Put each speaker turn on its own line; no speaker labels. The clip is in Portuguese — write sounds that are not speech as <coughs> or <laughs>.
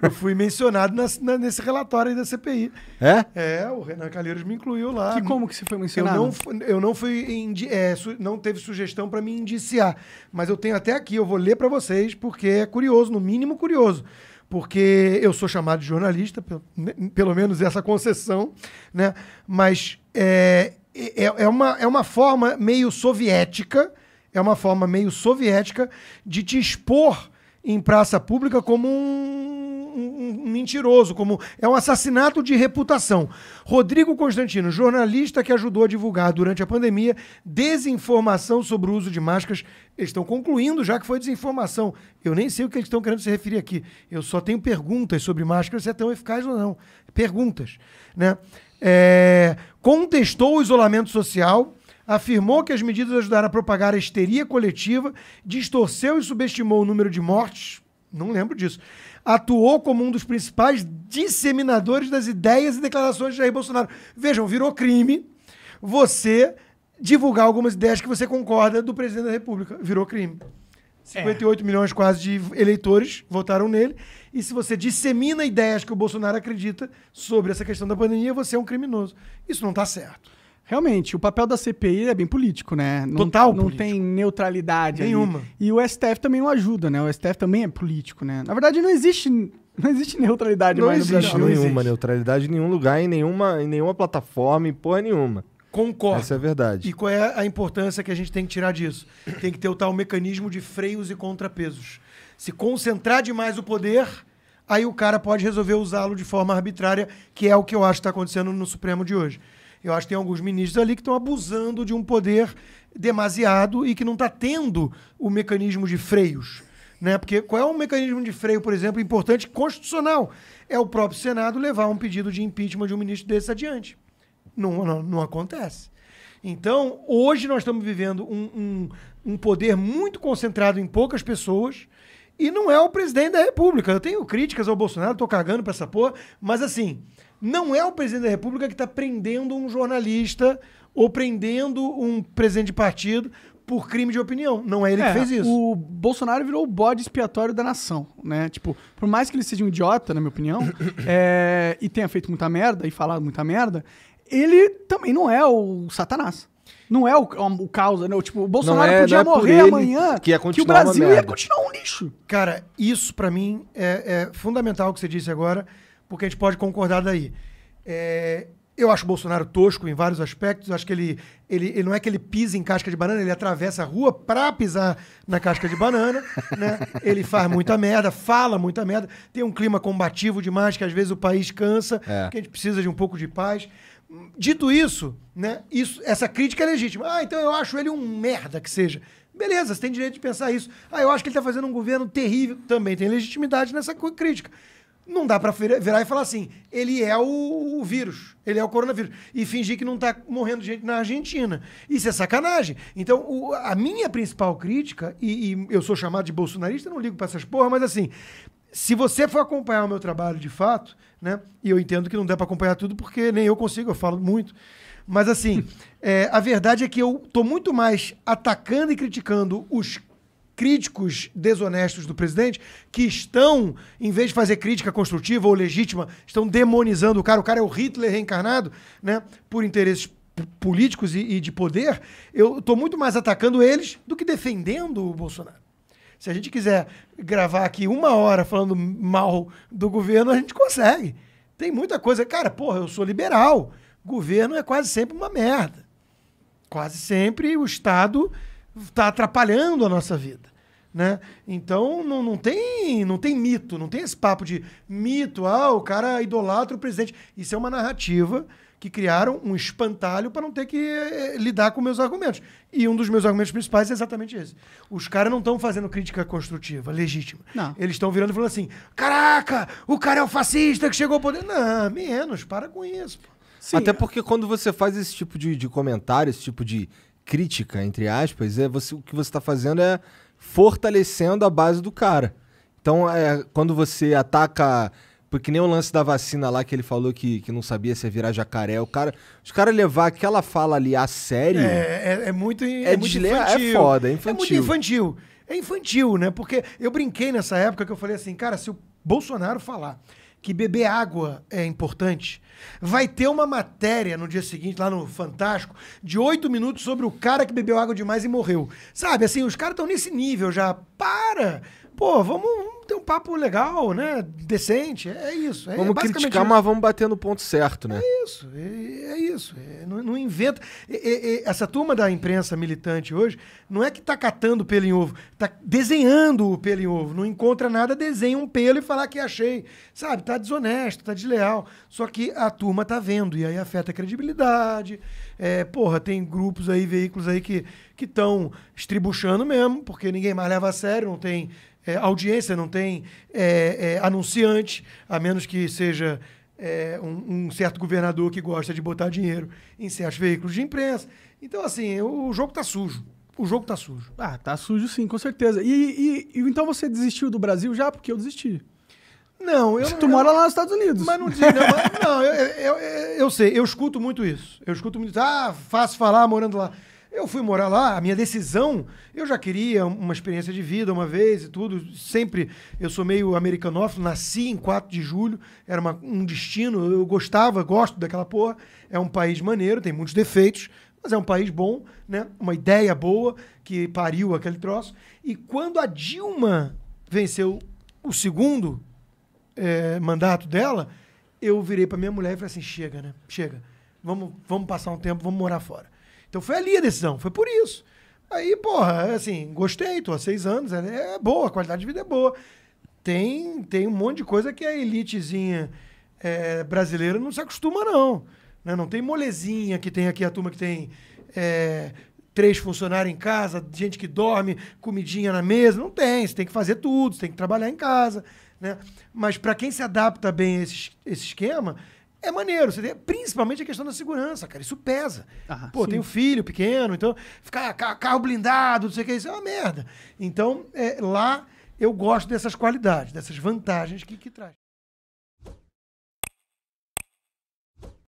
eu fui mencionado na, na, nesse relatório aí da CPI. É? É, o Renan Calheiros me incluiu lá. Que como que você foi mencionado? Eu não, fui, eu não fui. É, su, não teve sugestão para me indiciar. Mas eu tenho até aqui, eu vou ler para vocês, porque é curioso, no mínimo curioso porque eu sou chamado de jornalista, pelo, né, pelo menos essa concessão, né? Mas é, é, é, uma, é uma forma meio soviética, é uma forma meio soviética de te expor em praça pública como um mentiroso, como é um assassinato de reputação. Rodrigo Constantino, jornalista que ajudou a divulgar durante a pandemia desinformação sobre o uso de máscaras. Eles estão concluindo já que foi desinformação. Eu nem sei o que eles estão querendo se referir aqui. Eu só tenho perguntas sobre máscaras se é tão eficaz ou não. Perguntas, né? É, contestou o isolamento social, afirmou que as medidas ajudaram a propagar a histeria coletiva, distorceu e subestimou o número de mortes não lembro disso. Atuou como um dos principais disseminadores das ideias e declarações de Jair Bolsonaro. Vejam, virou crime você divulgar algumas ideias que você concorda do presidente da República. Virou crime. 58 é. milhões quase de eleitores votaram nele. E se você dissemina ideias que o Bolsonaro acredita sobre essa questão da pandemia, você é um criminoso. Isso não está certo. Realmente, o papel da CPI é bem político, né? Não, Total tá- Não político. tem neutralidade Nenhuma. Ali. E o STF também não ajuda, né? O STF também é político, né? Na verdade, não existe, <laughs> não existe neutralidade não mais existe no Não nenhuma existe. neutralidade em nenhum lugar, em nenhuma, em nenhuma plataforma, em porra nenhuma. Concordo. Essa é a verdade. E qual é a importância que a gente tem que tirar disso? Tem que ter o tal mecanismo de freios e contrapesos. Se concentrar demais o poder aí o cara pode resolver usá-lo de forma arbitrária, que é o que eu acho que está acontecendo no Supremo de hoje. Eu acho que tem alguns ministros ali que estão abusando de um poder demasiado e que não está tendo o mecanismo de freios. Né? Porque qual é o um mecanismo de freio, por exemplo, importante constitucional? É o próprio Senado levar um pedido de impeachment de um ministro desse adiante. Não, não, não acontece. Então, hoje nós estamos vivendo um, um, um poder muito concentrado em poucas pessoas e não é o presidente da República. Eu tenho críticas ao Bolsonaro, tô cagando pra essa porra, mas assim, não é o presidente da República que tá prendendo um jornalista ou prendendo um presidente de partido por crime de opinião. Não é ele é, que fez isso. O Bolsonaro virou o bode expiatório da nação, né? Tipo, por mais que ele seja um idiota, na minha opinião, <coughs> é, e tenha feito muita merda e falado muita merda, ele também não é o satanás. Não é o, o causa, né? Tipo, o Bolsonaro é, podia é morrer amanhã que, que o Brasil ia continuar um lixo. Cara, isso para mim é, é, fundamental o que você disse agora, porque a gente pode concordar daí. É, eu acho o Bolsonaro tosco em vários aspectos. Eu acho que ele, ele, ele, não é que ele pisa em casca de banana, ele atravessa a rua pra pisar na casca de banana. <laughs> né? Ele faz muita merda, fala muita merda. Tem um clima combativo demais que às vezes o país cansa, é. que a gente precisa de um pouco de paz. Dito isso, né, isso, essa crítica é legítima. Ah, então eu acho ele um merda que seja. Beleza, você tem direito de pensar isso. Ah, eu acho que ele está fazendo um governo terrível. Também tem legitimidade nessa crítica. Não dá para virar e falar assim, ele é o, o, vírus, ele é o coronavírus. E fingir que não está morrendo gente na Argentina. Isso é sacanagem. Então, o, a minha principal crítica, e, e, eu sou chamado de bolsonarista, não ligo para essas porra, mas assim, se você for acompanhar o meu trabalho de fato, né? E eu entendo que não dá para acompanhar tudo porque nem eu consigo, eu falo muito. Mas assim, <laughs> é, a verdade é que eu tô muito mais atacando e criticando os críticos desonestos do presidente que estão, em vez de fazer crítica construtiva ou legítima, estão demonizando o cara. O cara é o Hitler reencarnado, né? Por interesses políticos e, e de poder. Eu tô muito mais atacando eles do que defendendo o Bolsonaro. Se a gente quiser gravar aqui uma hora falando mal do governo, a gente consegue. Tem muita coisa. Cara, porra, eu sou liberal. Governo é quase sempre uma merda. Quase sempre o Estado está atrapalhando a nossa vida. Né? Então não, não, tem, não tem mito, não tem esse papo de mito, ah, o cara idolatra o presidente. Isso é uma narrativa que criaram um espantalho para não ter que eh, eh, lidar com meus argumentos. E um dos meus argumentos principais é exatamente esse. Os caras não estão fazendo crítica construtiva, legítima. Não. Eles estão virando e falando assim: caraca, o cara é o fascista que chegou ao poder. Não, menos, para com isso. pô. Sim, Até é. porque quando você faz esse tipo de, de comentário, esse tipo de crítica, entre aspas, é você, o que você está fazendo é fortalecendo a base do cara. Então, é, quando você ataca porque nem o lance da vacina lá que ele falou que, que não sabia se ia virar jacaré. O cara, os caras levar aquela fala ali a sério. É, é, é muito, é é, é, é, é muito infantil. É foda, é infantil. É muito infantil. É infantil, né? Porque eu brinquei nessa época que eu falei assim, cara, se o Bolsonaro falar que beber água é importante. Vai ter uma matéria no dia seguinte, lá no Fantástico, de oito minutos sobre o cara que bebeu água demais e morreu. Sabe, assim, os caras estão nesse nível já. Para! pô, vamos ter um papo legal, né? Decente. É, é isso. É vamos criticar, isso. mas vamos bater no ponto certo, né? É isso, é, é isso. É, não, não, inventa. essa turma da imprensa militante hoje não é que tá catando pelo em ovo, tá desenhando o pelo em ovo. Não encontra nada, desenha um pelo e fala que achei. Sabe, tá desonesto, tá desleal. Só que a turma tá vendo, e aí afeta a credibilidade. É, porra, tem grupos aí, veículos aí que estão estribuchando mesmo, porque ninguém mais leva a sério, não tem é, audiência, não tem é, é, anunciante, a menos que seja é, um, um, certo governador que gosta de botar dinheiro em certos veículos de imprensa. Então, assim, o, jogo está sujo. O jogo está sujo. Ah, está sujo sim, com certeza. E, e, e então você desistiu do Brasil já? Porque eu desisti. Não, eu. Tu eu, mora lá nos Estados Unidos. Mas não diz, não, não eu, eu, eu, sei, eu escuto muito isso. Eu escuto muito isso. Ah, fácil falar morando lá. Eu fui morar lá, a minha decisão, eu já queria uma experiência de vida uma vez e tudo. Sempre eu sou meio americanófilo, nasci em 4 de julho, era uma, um destino, eu gostava, gosto daquela porra. É um país maneiro, tem muitos defeitos, mas é um país bom, né? Uma ideia boa que pariu aquele troço. E quando a Dilma venceu o segundo é, mandato dela, eu virei para minha mulher e falei assim: chega, né? Chega. Vamos, vamos passar um tempo, vamos morar fora. Então foi ali a decisão, foi por isso. Aí, porra, é assim, gostei, tô há seis anos, é, é boa, a qualidade de vida é boa. Tem, tem um monte de coisa que a elitezinha é, brasileira não se acostuma, não. Né? Não tem molezinha que tem aqui a turma que tem é, três funcionários em casa, gente que dorme, comidinha na mesa. Não tem, você tem que fazer tudo, você tem que trabalhar em casa. Né? Mas para quem se adapta bem a esse, esse esquema, é maneiro, você tem, principalmente a questão da segurança, cara. Isso pesa. Ah, Pô, sim. tem um filho pequeno, então ficar carro blindado, não sei o que, isso é uma merda. Então, é, lá eu gosto dessas qualidades, dessas vantagens que, que traz.